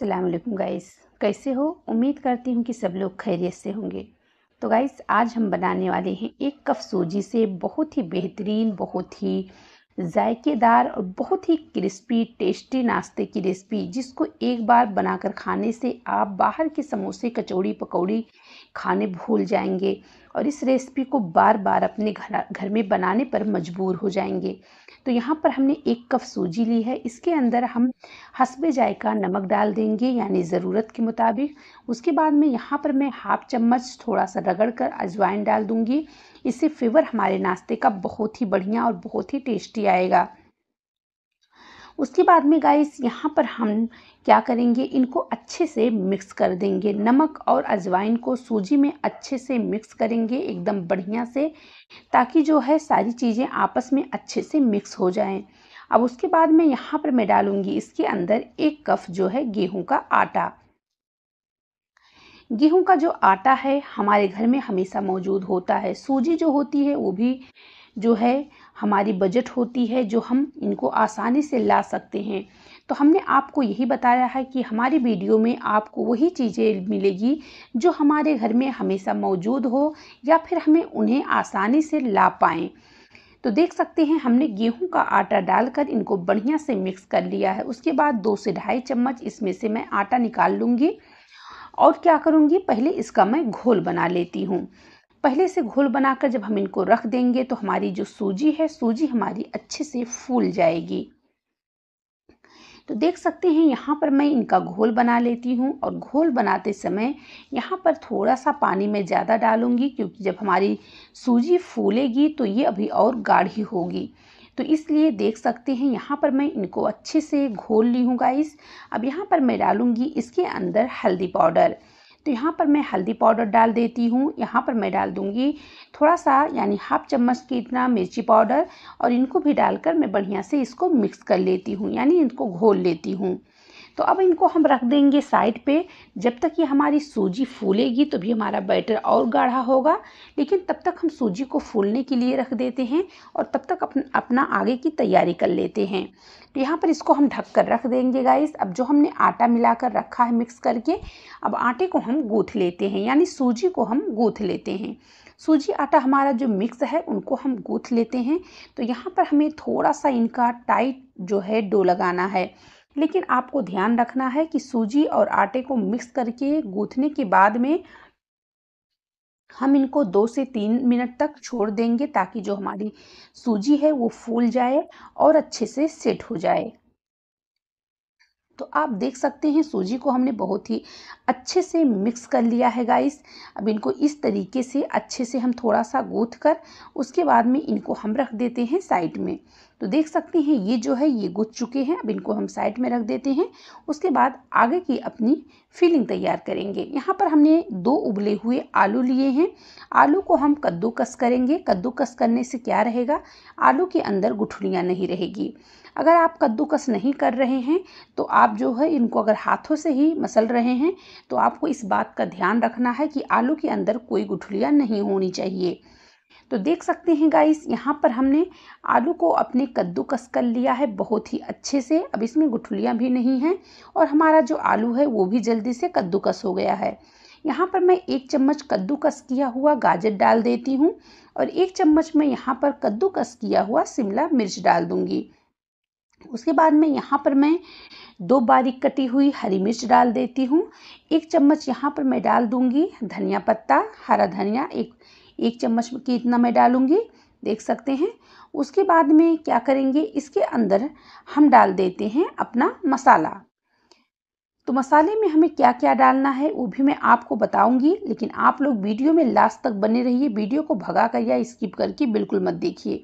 Aslam guys कैसे हो उम्मीद करती हूँ कि सब लोग खैरियत से होंगे तो गाइस आज हम बनाने वाले हैं एक कप सूजी से बहुत ही बेहतरीन बहुत ही जायकेदार और बहुत ही क्रिस्पी टेस्टी नाश्ते की रेसिपी जिसको एक बार बनाकर खाने से आप बाहर के समोसे कचौड़ी पकौड़ी खाने भूल जाएंगे और इस रेसिपी को बार बार अपने घर घर में बनाने पर मजबूर हो जाएंगे तो यहाँ पर हमने एक कप सूजी ली है इसके अंदर हम हसबे जायका नमक डाल देंगे यानी ज़रूरत के मुताबिक उसके बाद में यहाँ पर मैं हाफ चम्मच थोड़ा सा रगड़ कर अजवाइन डाल दूँगी इससे फ्लेवर हमारे नाश्ते का बहुत ही बढ़िया और बहुत ही टेस्टी आएगा उसके बाद में गाइस यहाँ पर हम क्या करेंगे इनको अच्छे से मिक्स कर देंगे नमक और अजवाइन को सूजी में अच्छे से मिक्स करेंगे एकदम बढ़िया से ताकि जो है सारी चीज़ें आपस में अच्छे से मिक्स हो जाएं अब उसके बाद में यहाँ पर मैं डालूँगी इसके अंदर एक कप जो है गेहूँ का आटा गेहूँ का जो आटा है हमारे घर में हमेशा मौजूद होता है सूजी जो होती है वो भी जो है हमारी बजट होती है जो हम इनको आसानी से ला सकते हैं तो हमने आपको यही बताया है कि हमारी वीडियो में आपको वही चीज़ें मिलेगी जो हमारे घर में हमेशा मौजूद हो या फिर हमें उन्हें आसानी से ला पाएँ तो देख सकते हैं हमने गेहूं का आटा डालकर इनको बढ़िया से मिक्स कर लिया है उसके बाद दो से ढाई चम्मच इसमें से मैं आटा निकाल लूँगी और क्या करूँगी पहले इसका मैं घोल बना लेती हूँ पहले से घोल बनाकर जब हम इनको रख देंगे तो हमारी जो सूजी है सूजी हमारी अच्छे से फूल जाएगी तो देख सकते हैं यहाँ पर मैं इनका घोल बना लेती हूँ और घोल बनाते समय यहाँ पर थोड़ा सा पानी मैं ज़्यादा डालूँगी क्योंकि जब हमारी सूजी फूलेगी तो ये अभी और गाढ़ी होगी तो इसलिए देख सकते हैं यहाँ पर मैं इनको अच्छे से घोल ली हूँ गाइस अब यहाँ पर मैं डालूँगी इसके अंदर हल्दी पाउडर तो यहाँ पर मैं हल्दी पाउडर डाल देती हूँ यहाँ पर मैं डाल दूँगी थोड़ा सा यानी हाफ चम्मच की इतना मिर्ची पाउडर और इनको भी डालकर मैं बढ़िया से इसको मिक्स कर लेती हूँ यानी इनको घोल लेती हूँ तो अब इनको हम रख देंगे साइड पे जब तक ये हमारी सूजी फूलेगी तो भी हमारा बैटर और गाढ़ा होगा लेकिन तब तक हम सूजी को फूलने के लिए रख देते हैं और तब तक अपन अपना आगे की तैयारी कर लेते हैं तो यहाँ पर इसको हम ढक कर रख देंगे गाइस अब जो हमने आटा मिलाकर रखा है मिक्स करके अब आटे को हम गूँथ लेते हैं यानी सूजी को हम गूँथ लेते हैं सूजी आटा हमारा जो मिक्स है उनको हम गूँथ लेते हैं तो यहाँ पर हमें थोड़ा सा इनका टाइट जो है डो लगाना है लेकिन आपको ध्यान रखना है कि सूजी और आटे को मिक्स करके गूँथने के बाद में हम इनको दो से तीन मिनट तक छोड़ देंगे ताकि जो हमारी सूजी है वो फूल जाए और अच्छे से सेट हो जाए तो आप देख सकते हैं सूजी को हमने बहुत ही अच्छे से मिक्स कर लिया है गाइस अब इनको इस तरीके से अच्छे से हम थोड़ा सा गूथ कर उसके बाद में इनको हम रख देते हैं साइड में तो देख सकते हैं ये जो है ये गुज चुके हैं अब इनको हम साइड में रख देते हैं उसके बाद आगे की अपनी फीलिंग तैयार करेंगे यहाँ पर हमने दो उबले हुए आलू लिए हैं आलू को हम कद्दूकस करेंगे कद्दूकस करने से क्या रहेगा आलू के अंदर गुठलियाँ नहीं रहेगी अगर आप कद्दूकस नहीं कर रहे हैं तो आप जो है इनको अगर हाथों से ही मसल रहे हैं तो आपको इस बात का ध्यान रखना है कि आलू के अंदर कोई गुठलियाँ नहीं होनी चाहिए तो देख सकते हैं गाइस यहाँ पर हमने आलू को अपने कद्दूकस कर लिया है बहुत ही अच्छे से अब इसमें गुठलियाँ भी नहीं हैं और हमारा जो आलू है वो भी जल्दी से कद्दूकस हो गया है यहाँ पर मैं एक चम्मच कद्दूकस किया हुआ गाजर डाल देती हूँ और एक चम्मच में यहाँ पर कद्दूकस किया हुआ शिमला मिर्च डाल दूँगी उसके बाद में यहाँ पर मैं दो बारीक कटी हुई हरी मिर्च डाल देती हूँ एक चम्मच यहाँ पर मैं डाल दूँगी धनिया पत्ता हरा धनिया एक एक चम्मच की इतना मैं डालूँगी देख सकते हैं उसके बाद में क्या करेंगे इसके अंदर हम डाल देते हैं अपना मसाला तो मसाले में हमें क्या क्या डालना है वो भी मैं आपको बताऊंगी लेकिन आप लोग वीडियो में लास्ट तक बने रहिए वीडियो को भगा कर या स्किप करके बिल्कुल मत देखिए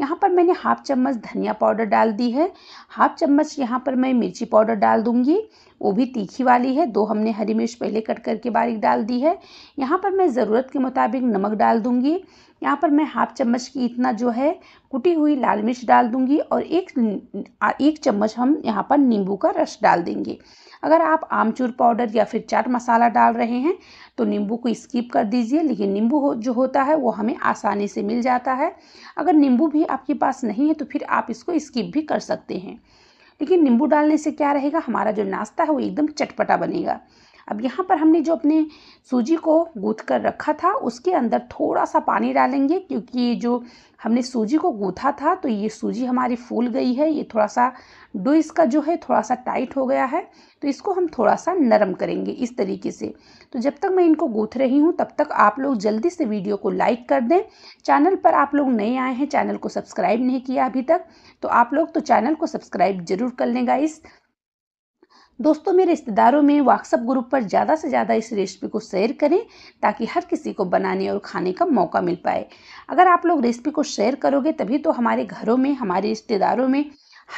यहाँ पर मैंने हाफ़ चम्मच धनिया पाउडर डाल दी है हाफ़ चम्मच यहाँ पर मैं मिर्ची पाउडर डाल दूँगी वो भी तीखी वाली है दो हमने हरी मिर्च पहले कट करके बारीक डाल दी है यहाँ पर मैं ज़रूरत के मुताबिक नमक डाल दूंगी यहाँ पर मैं हाफ चम्मच की इतना जो है कुटी हुई लाल मिर्च डाल दूंगी और एक एक चम्मच हम यहाँ पर नींबू का रस डाल देंगे अगर आप आमचूर पाउडर या फिर चाट मसाला डाल रहे हैं तो नींबू को स्किप कर दीजिए लेकिन नींबू हो, जो होता है वो हमें आसानी से मिल जाता है अगर नींबू भी आपके पास नहीं है तो फिर आप इसको स्किप भी कर सकते हैं लेकिन नींबू डालने से क्या रहेगा हमारा जो नाश्ता है वो एकदम चटपटा बनेगा अब यहाँ पर हमने जो अपने सूजी को गूँथ कर रखा था उसके अंदर थोड़ा सा पानी डालेंगे क्योंकि जो हमने सूजी को गूँथा था तो ये सूजी हमारी फूल गई है ये थोड़ा सा डो इसका जो है थोड़ा सा टाइट हो गया है तो इसको हम थोड़ा सा नरम करेंगे इस तरीके से तो जब तक मैं इनको गूँथ रही हूँ तब तक आप लोग जल्दी से वीडियो को लाइक कर दें चैनल पर आप लोग नए आए हैं चैनल को सब्सक्राइब नहीं किया अभी तक तो आप लोग तो चैनल को सब्सक्राइब ज़रूर कर लेंगे इस दोस्तों में रिश्तेदारों में व्हाट्सअप ग्रुप पर ज़्यादा से ज़्यादा इस रेसिपी को शेयर करें ताकि हर किसी को बनाने और खाने का मौका मिल पाए अगर आप लोग रेसिपी को शेयर करोगे तभी तो हमारे घरों में हमारे रिश्तेदारों में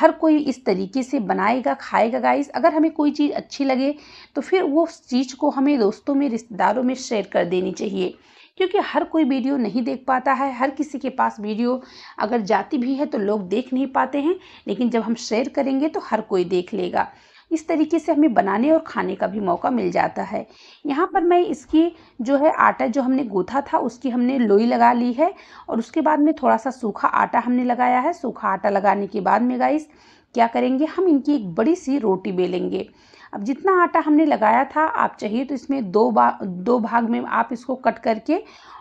हर कोई इस तरीके से बनाएगा खाएगा गाइस अगर हमें कोई चीज़ अच्छी लगे तो फिर वो चीज़ को हमें दोस्तों में रिश्तेदारों में शेयर कर देनी चाहिए क्योंकि हर कोई वीडियो नहीं देख पाता है हर किसी के पास वीडियो अगर जाती भी है तो लोग देख नहीं पाते हैं लेकिन जब हम शेयर करेंगे तो हर कोई देख लेगा इस तरीके से हमें बनाने और खाने का भी मौका मिल जाता है यहाँ पर मैं इसकी जो है आटा जो हमने गूथा था उसकी हमने लोई लगा ली है और उसके बाद में थोड़ा सा सूखा आटा हमने लगाया है सूखा आटा लगाने के बाद में गाइस क्या करेंगे हम इनकी एक बड़ी सी रोटी बेलेंगे अब जितना आटा हमने लगाया था आप चाहिए तो इसमें दो बार दो भाग में आप इसको कट करके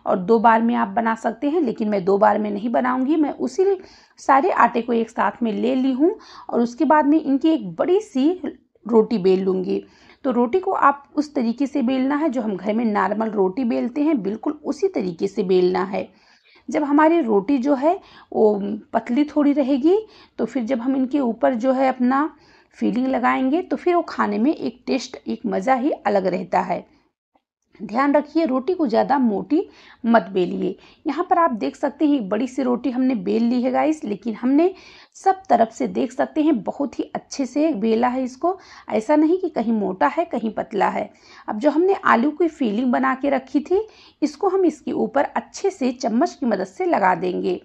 और दो बार में आप बना सकते हैं लेकिन मैं दो बार में नहीं बनाऊंगी मैं उसी सारे आटे को एक साथ में ले ली हूँ और उसके बाद में इनकी एक बड़ी सी रोटी बेल लूँगी तो रोटी को आप उस तरीके से बेलना है जो हम घर में नॉर्मल रोटी बेलते हैं बिल्कुल उसी तरीके से बेलना है जब हमारी रोटी जो है वो पतली थोड़ी रहेगी तो फिर जब हम इनके ऊपर जो है अपना फीलिंग लगाएंगे तो फिर वो खाने में एक टेस्ट एक मज़ा ही अलग रहता है ध्यान रखिए रोटी को ज़्यादा मोटी मत बेलिए यहाँ पर आप देख सकते हैं बड़ी सी रोटी हमने बेल ली है गाइस लेकिन हमने सब तरफ से देख सकते हैं बहुत ही अच्छे से बेला है इसको ऐसा नहीं कि कहीं मोटा है कहीं पतला है अब जो हमने आलू की फीलिंग बना के रखी थी इसको हम इसके ऊपर अच्छे से चम्मच की मदद से लगा देंगे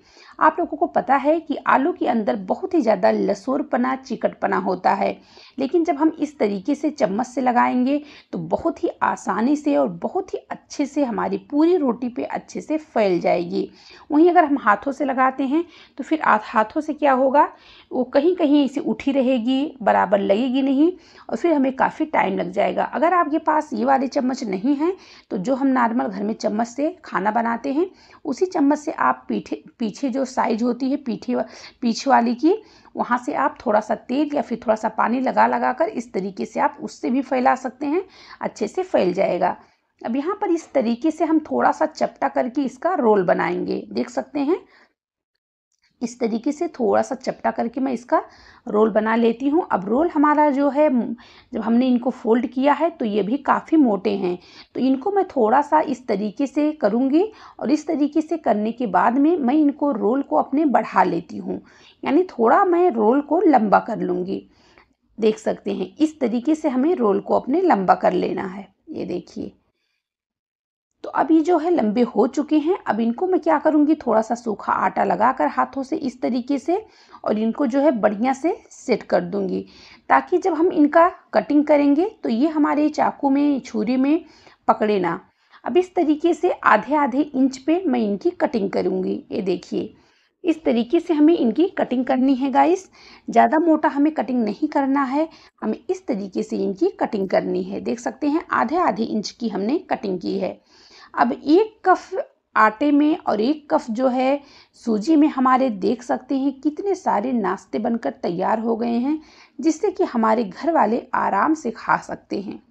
आप लोगों को पता है कि आलू के अंदर बहुत ही ज़्यादा लसूरपना चिकटपना होता है लेकिन जब हम इस तरीके से चम्मच से लगाएंगे तो बहुत ही आसानी से और बहुत ही अच्छे से हमारी पूरी रोटी पे अच्छे से फैल जाएगी वहीं अगर हम हाथों से लगाते हैं तो फिर हाथों से क्या होगा वो कहीं कहीं इसे उठी रहेगी बराबर लगेगी नहीं और फिर हमें काफ़ी टाइम लग जाएगा अगर आपके पास ये वाली चम्मच नहीं है तो जो हम नॉर्मल घर में चम्मच से खाना बनाते हैं उसी चम्मच से आप पीठे पीछे जो साइज होती है पीठे पीछे वाली की वहाँ से आप थोड़ा सा तेल या फिर थोड़ा सा पानी लगा लगा कर इस तरीके से आप उससे भी फैला सकते हैं अच्छे से फैल जाएगा अब यहाँ पर इस तरीके से हम थोड़ा सा चपटा करके इसका रोल बनाएंगे देख सकते हैं इस तरीके से थोड़ा सा चपटा करके मैं इसका रोल बना लेती हूँ अब रोल हमारा जो है जब हमने इनको फोल्ड किया है तो ये भी काफ़ी मोटे हैं तो इनको मैं थोड़ा सा इस तरीके से करूँगी और इस तरीके से करने के बाद में मैं इनको रोल को अपने बढ़ा लेती हूँ यानी थोड़ा मैं रोल को लंबा कर लूँगी देख सकते हैं इस तरीके से हमें रोल को अपने लंबा कर लेना है ये देखिए तो अभी जो है लंबे हो चुके हैं अब इनको मैं क्या करूँगी थोड़ा सा सूखा आटा लगाकर हाथों से इस तरीके से और इनको जो है बढ़िया से सेट कर दूँगी ताकि जब हम इनका कटिंग करेंगे तो ये हमारे चाकू में छुरी में पकड़े ना अब इस तरीके से आधे आधे इंच पे मैं इनकी कटिंग करूँगी ये देखिए इस तरीके से हमें इनकी कटिंग करनी है गाइस ज़्यादा मोटा हमें कटिंग नहीं करना है हमें इस तरीके से इनकी कटिंग करनी है देख सकते हैं आधे आधे इंच की हमने कटिंग की है अब एक कफ आटे में और एक कफ जो है सूजी में हमारे देख सकते हैं कितने सारे नाश्ते बनकर तैयार हो गए हैं जिससे कि हमारे घर वाले आराम से खा सकते हैं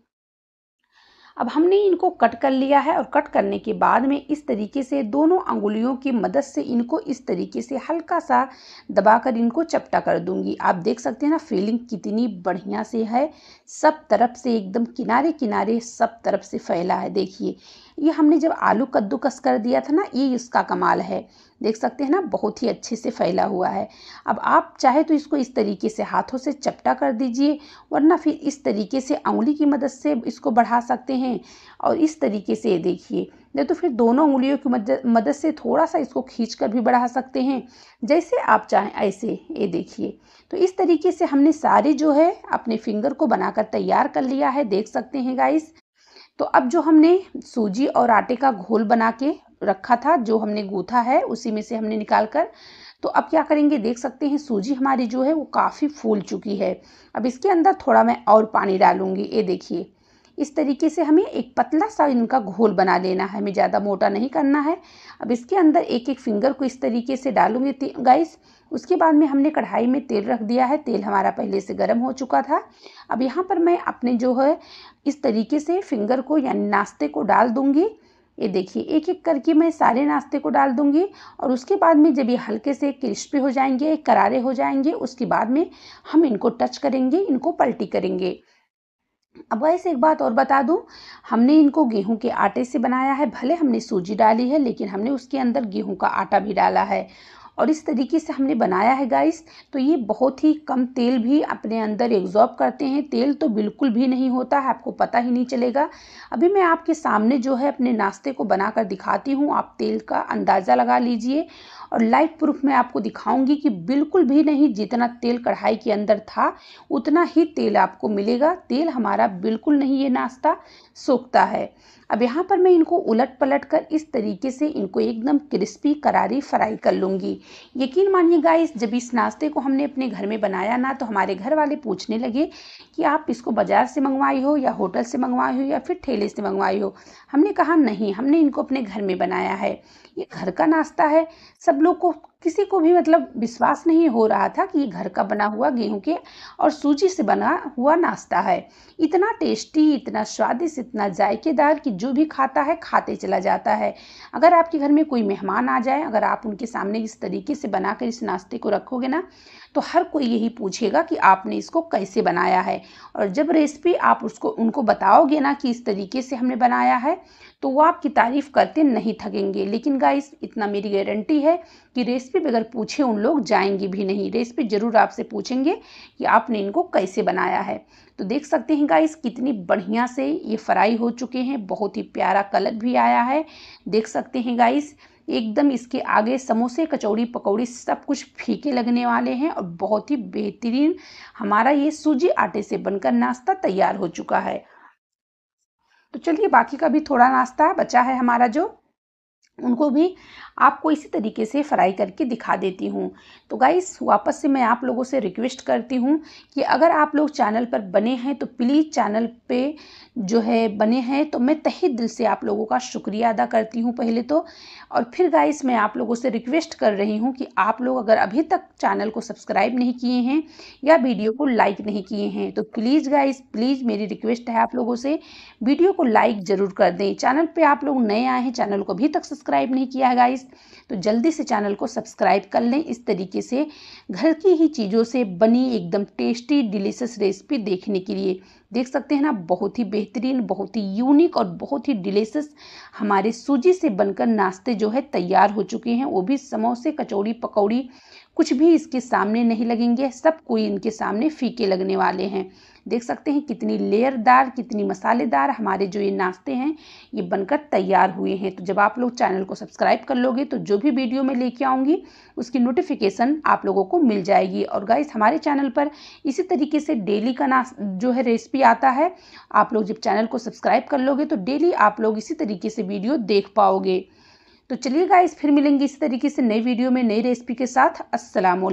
अब हमने इनको कट कर लिया है और कट करने के बाद में इस तरीके से दोनों अंगुलियों की मदद से इनको इस तरीके से हल्का सा दबा कर इनको चपटा कर दूंगी आप देख सकते हैं ना फीलिंग कितनी बढ़िया से है सब तरफ से एकदम किनारे किनारे सब तरफ से फैला है देखिए ये हमने जब आलू कद्दूकस कर दिया था ना ये इसका कमाल है देख सकते हैं ना बहुत ही अच्छे से फैला हुआ है अब आप चाहे तो इसको इस तरीके से हाथों से चपटा कर दीजिए वरना फिर इस तरीके से उंगली की मदद से इसको बढ़ा सकते हैं और इस तरीके से ये देखिए नहीं तो फिर दोनों उंगलियों की मदद से थोड़ा सा इसको खींच कर भी बढ़ा सकते हैं जैसे आप चाहें ऐसे ये देखिए तो इस तरीके से हमने सारे जो है अपने फिंगर को बनाकर तैयार कर लिया है देख सकते हैं गाइस तो अब जो हमने सूजी और आटे का घोल बना के रखा था जो हमने गूथा है उसी में से हमने निकाल कर तो अब क्या करेंगे देख सकते हैं सूजी हमारी जो है वो काफ़ी फूल चुकी है अब इसके अंदर थोड़ा मैं और पानी डालूंगी ये देखिए इस तरीके से हमें एक पतला सा इनका घोल बना लेना है हमें ज़्यादा मोटा नहीं करना है अब इसके अंदर एक एक फिंगर को इस तरीके से डालूंगे गाइस उसके बाद में हमने कढ़ाई में तेल रख दिया है तेल हमारा पहले से गर्म हो चुका था अब यहाँ पर मैं अपने जो है इस तरीके से फिंगर को यानी नाश्ते को डाल दूँगी ये देखिए एक एक करके मैं सारे नाश्ते को डाल दूंगी और उसके बाद में जब ये हल्के से क्रिस्पी हो जाएंगे करारे हो जाएंगे उसके बाद में हम इनको टच करेंगे इनको पलटी करेंगे अब वैसे एक बात और बता दूं हमने इनको गेहूं के आटे से बनाया है भले हमने सूजी डाली है लेकिन हमने उसके अंदर गेहूं का आटा भी डाला है और इस तरीके से हमने बनाया है गाइस तो ये बहुत ही कम तेल भी अपने अंदर एग्जॉर्ब करते हैं तेल तो बिल्कुल भी नहीं होता है आपको पता ही नहीं चलेगा अभी मैं आपके सामने जो है अपने नाश्ते को बनाकर दिखाती हूँ आप तेल का अंदाज़ा लगा लीजिए और लाइट प्रूफ में आपको दिखाऊंगी कि बिल्कुल भी नहीं जितना तेल कढ़ाई के अंदर था उतना ही तेल आपको मिलेगा तेल हमारा बिल्कुल नहीं ये नाश्ता सोखता है अब यहाँ पर मैं इनको उलट पलट कर इस तरीके से इनको एकदम क्रिस्पी करारी फ्राई कर लूँगी यकीन मानिए गाइस जब इस नाश्ते को हमने अपने घर में बनाया ना तो हमारे घर वाले पूछने लगे कि आप इसको बाज़ार से मंगवाई हो या होटल से मंगवाई हो या फिर ठेले से मंगवाई हो हमने कहा नहीं हमने इनको अपने घर में बनाया है ये घर का नाश्ता है सब લોકો किसी को भी मतलब विश्वास नहीं हो रहा था कि ये घर का बना हुआ गेहूं के और सूजी से बना हुआ नाश्ता है इतना टेस्टी इतना स्वादिष्ट इतना जायकेदार कि जो भी खाता है खाते चला जाता है अगर आपके घर में कोई मेहमान आ जाए अगर आप उनके सामने इस तरीके से बनाकर इस नाश्ते को रखोगे ना तो हर कोई यही पूछेगा कि आपने इसको कैसे बनाया है और जब रेसिपी आप उसको उनको बताओगे ना कि इस तरीके से हमने बनाया है तो वो आपकी तारीफ़ करते नहीं थकेंगे लेकिन गाइस इतना मेरी गारंटी है कि रेसिपी रेसिपी बगैर पूछे उन लोग जाएंगे भी नहीं रेसिपी ज़रूर आपसे पूछेंगे कि आपने इनको कैसे बनाया है तो देख सकते हैं गाइस कितनी बढ़िया से ये फ्राई हो चुके हैं बहुत ही प्यारा कलर भी आया है देख सकते हैं गाइस एकदम इसके आगे समोसे कचौड़ी पकौड़ी सब कुछ फीके लगने वाले हैं और बहुत ही बेहतरीन हमारा ये सूजी आटे से बनकर नाश्ता तैयार हो चुका है तो चलिए बाकी का भी थोड़ा नाश्ता बचा है हमारा जो उनको भी आपको इसी तरीके से फ्राई करके दिखा देती हूँ तो गाइस वापस से मैं आप लोगों से रिक्वेस्ट करती हूँ कि अगर आप लोग चैनल पर बने हैं तो प्लीज़ चैनल पे जो है बने हैं तो मैं तहे दिल से आप लोगों का शुक्रिया अदा करती हूँ पहले तो और फिर गाइस मैं आप लोगों से रिक्वेस्ट कर रही हूँ कि आप लोग अगर अभी तक चैनल को सब्सक्राइब नहीं किए हैं या वीडियो को लाइक नहीं किए हैं तो प्लीज़ गाइस प्लीज़ मेरी रिक्वेस्ट है आप लोगों से वीडियो को लाइक ज़रूर कर दें चैनल पर आप लोग नए आए हैं चैनल को अभी तक सब्सक्राइब नहीं किया है गाइस तो जल्दी से चैनल को सब्सक्राइब कर लें इस तरीके से घर की ही चीज़ों से बनी एकदम टेस्टी डिलीशियस रेसिपी देखने के लिए देख सकते हैं ना बहुत ही बेहतरीन बहुत ही यूनिक और बहुत ही डिलीशियस हमारे सूजी से बनकर नाश्ते जो है तैयार हो चुके हैं वो भी समोसे कचौड़ी पकौड़ी कुछ भी इसके सामने नहीं लगेंगे सब कोई इनके सामने फीके लगने वाले हैं देख सकते हैं कितनी लेयरदार कितनी मसालेदार हमारे जो ये नाश्ते हैं ये बनकर तैयार हुए हैं तो जब आप लोग चैनल को सब्सक्राइब कर लोगे तो जो भी वीडियो मैं लेके आऊँगी उसकी नोटिफिकेशन आप लोगों को मिल जाएगी और गाइस हमारे चैनल पर इसी तरीके से डेली का नाश जो है रेसिपी आता है आप लोग जब चैनल को सब्सक्राइब कर लोगे तो डेली आप लोग इसी तरीके से वीडियो देख पाओगे तो चलिए गाइस फिर मिलेंगे इसी तरीके से नई वीडियो में नई रेसिपी के साथ असलम